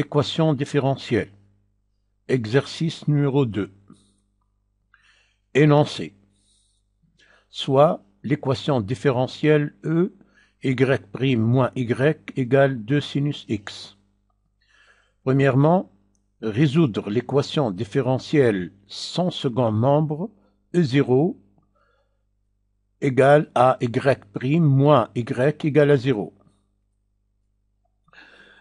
Équation différentielle. Exercice numéro 2. Énoncé. Soit l'équation différentielle E y' moins y égale 2 sinus x. Premièrement, résoudre l'équation différentielle sans second membre E0 égale à y' moins y égale à 0.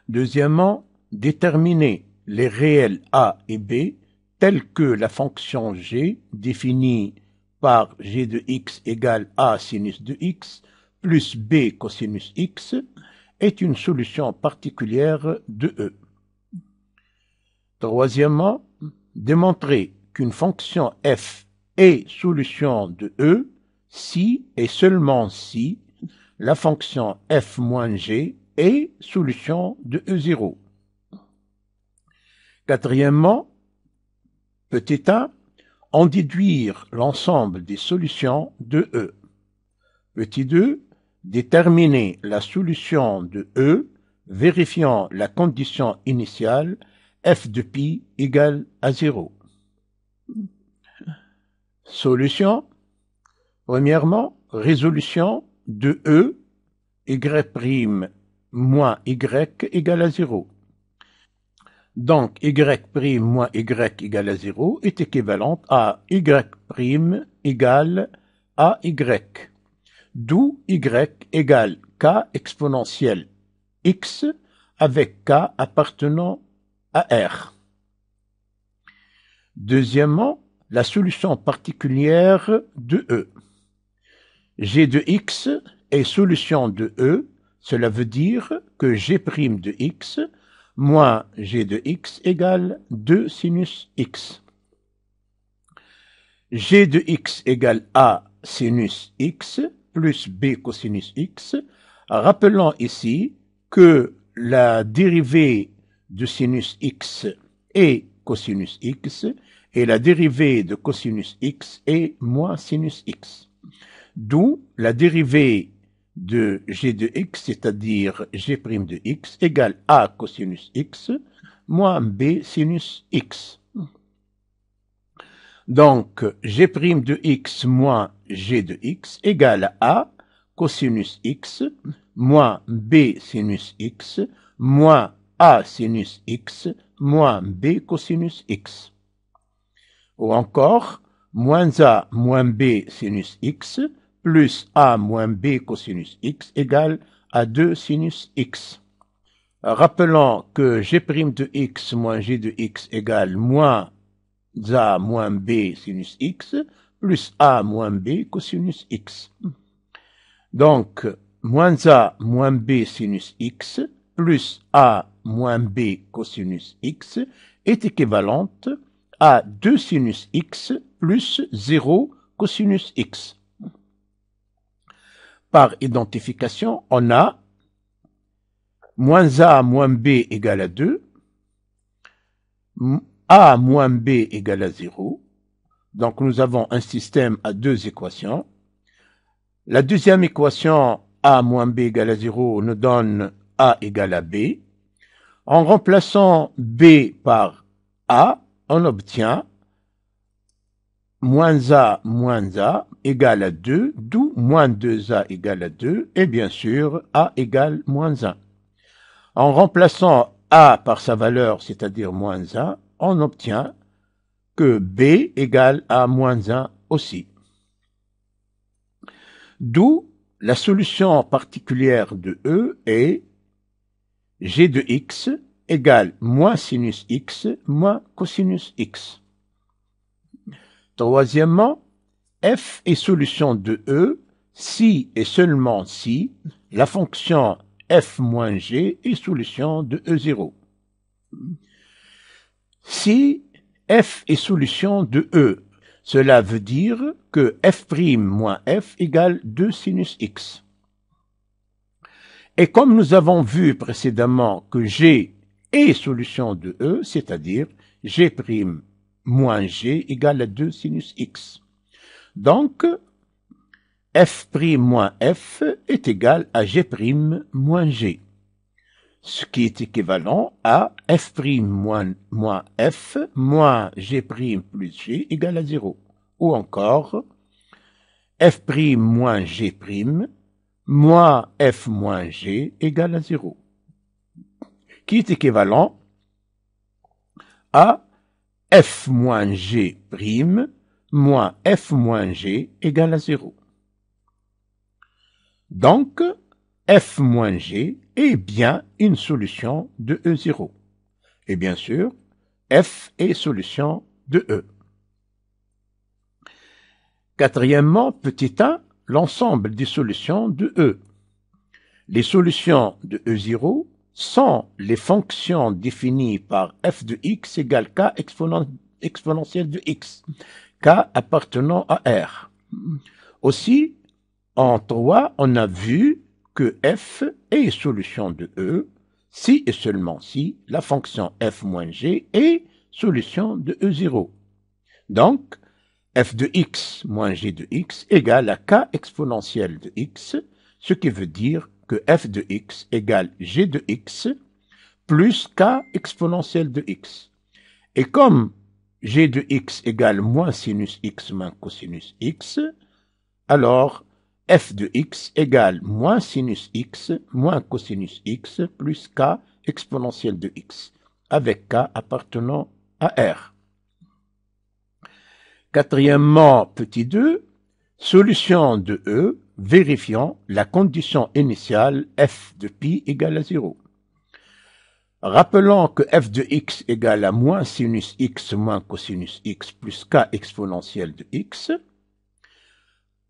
Deuxièmement, Déterminer les réels a et b tels que la fonction g définie par g de x égale a sinus de x plus b cosinus x est une solution particulière de E. Troisièmement, démontrer qu'une fonction f est solution de E si et seulement si la fonction f-g moins est solution de E0. Quatrièmement, petit 1, en déduire l'ensemble des solutions de E. Petit 2, déterminer la solution de E vérifiant la condition initiale f de pi égale à 0. Solution. Premièrement, résolution de E, y' moins y égale à 0. Donc y' moins y égale à 0 est équivalente à y' égale à y. D'où y égale k exponentielle x avec k appartenant à R. Deuxièmement, la solution particulière de E. G de x est solution de E, cela veut dire que g' de x moins g de x égale 2 sinus x. g de x égale a sinus x plus b cosinus x. Rappelons ici que la dérivée de sinus x est cosinus x et la dérivée de cosinus x est moins sinus x. D'où la dérivée de g de x, c'est-à-dire g' de x, égale a cosinus x moins b sinus x. Donc, g' de x moins g de x égale a cosinus x moins b sinus x moins a sinus x moins b cosinus x. Ou encore, moins a moins b sinus x plus a moins b cosinus x égale à 2 sinus x. Rappelons que g' de x moins g de x égale moins a moins b sinus x plus a moins b cosinus x. Donc, moins a moins b sinus x plus a moins b cosinus x est équivalente à 2 sinus x plus 0 cosinus x par identification, on a moins a moins b égale à 2, a moins b égale à 0. Donc nous avons un système à deux équations. La deuxième équation a moins b égale à 0 nous donne a égale à b. En remplaçant b par a, on obtient moins a moins a égale à 2, d'où moins 2a égale à 2, et bien sûr a égale moins 1. En remplaçant a par sa valeur, c'est-à-dire moins 1, on obtient que b égale à moins 1 aussi. D'où la solution particulière de E est g de x égale moins sinus x moins cosinus x. Troisièmement, f est solution de E si et seulement si la fonction f moins g est solution de E0. Si f est solution de E, cela veut dire que f' moins f égale 2 sinus x. Et comme nous avons vu précédemment que g est solution de E, c'est-à-dire g' moins g égale à 2 sinus x. Donc, f' moins f est égal à g' moins g, ce qui est équivalent à f' moins, moins f moins g' plus g égale à 0, ou encore f' moins g' moins f moins g égale à 0, qui est équivalent à f moins g' prime moins f moins g égale à 0. Donc, f moins g est bien une solution de E0. Et bien sûr, f est solution de E. Quatrièmement, petit a, l'ensemble des solutions de E. Les solutions de E0 sont les fonctions définies par f de x égale k exponentielle de x, k appartenant à R. Aussi, en 3, on a vu que f est solution de E si et seulement si la fonction f moins g est solution de E0. Donc, f de x moins g de x égale à k exponentielle de x, ce qui veut dire que f de x égale g de x plus k exponentielle de x. Et comme g de x égale moins sinus x moins cosinus x, alors f de x égale moins sinus x moins cosinus x plus k exponentielle de x, avec k appartenant à R. Quatrièmement, petit 2, solution de E Vérifions la condition initiale f de pi égale à 0. Rappelons que f de x égale à moins sinus x moins cosinus x plus k exponentielle de x.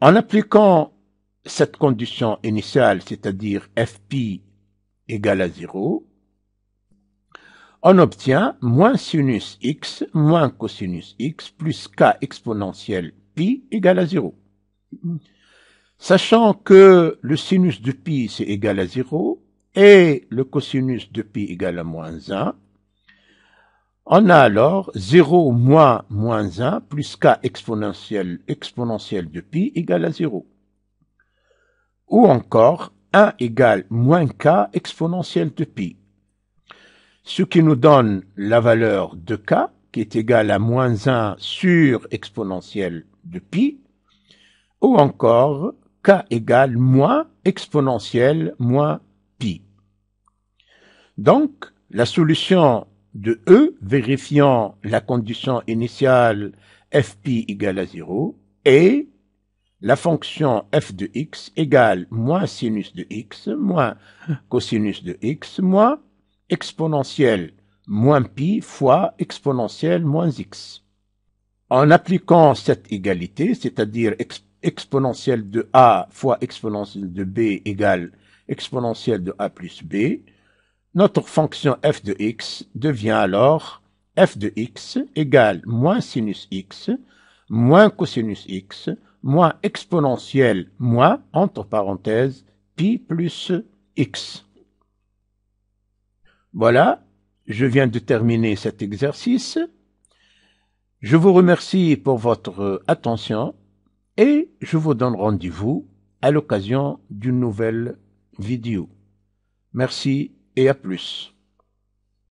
En appliquant cette condition initiale, c'est-à-dire f pi égale à 0, on obtient moins sinus x moins cosinus x plus k exponentielle pi égale à 0. Sachant que le sinus de pi c'est égal à 0 et le cosinus de pi égale à moins 1, on a alors 0 moins moins 1 plus k exponentielle, exponentielle de pi égale à 0. Ou encore 1 égale moins k exponentielle de pi. Ce qui nous donne la valeur de k qui est égale à moins 1 sur exponentielle de pi, ou encore k égale moins exponentielle moins pi. Donc, la solution de E vérifiant la condition initiale fpi égale à 0 est la fonction f de x égale moins sinus de x moins cosinus de x moins exponentielle moins pi fois exponentielle moins x. En appliquant cette égalité, c'est-à-dire exponentielle exponentielle de a fois exponentielle de b égale exponentielle de a plus b, notre fonction f de x devient alors f de x égale moins sinus x, moins cosinus x, moins exponentielle moins, entre parenthèses, pi plus x. Voilà, je viens de terminer cet exercice. Je vous remercie pour votre attention. Et je vous donne rendez-vous à l'occasion d'une nouvelle vidéo. Merci et à plus.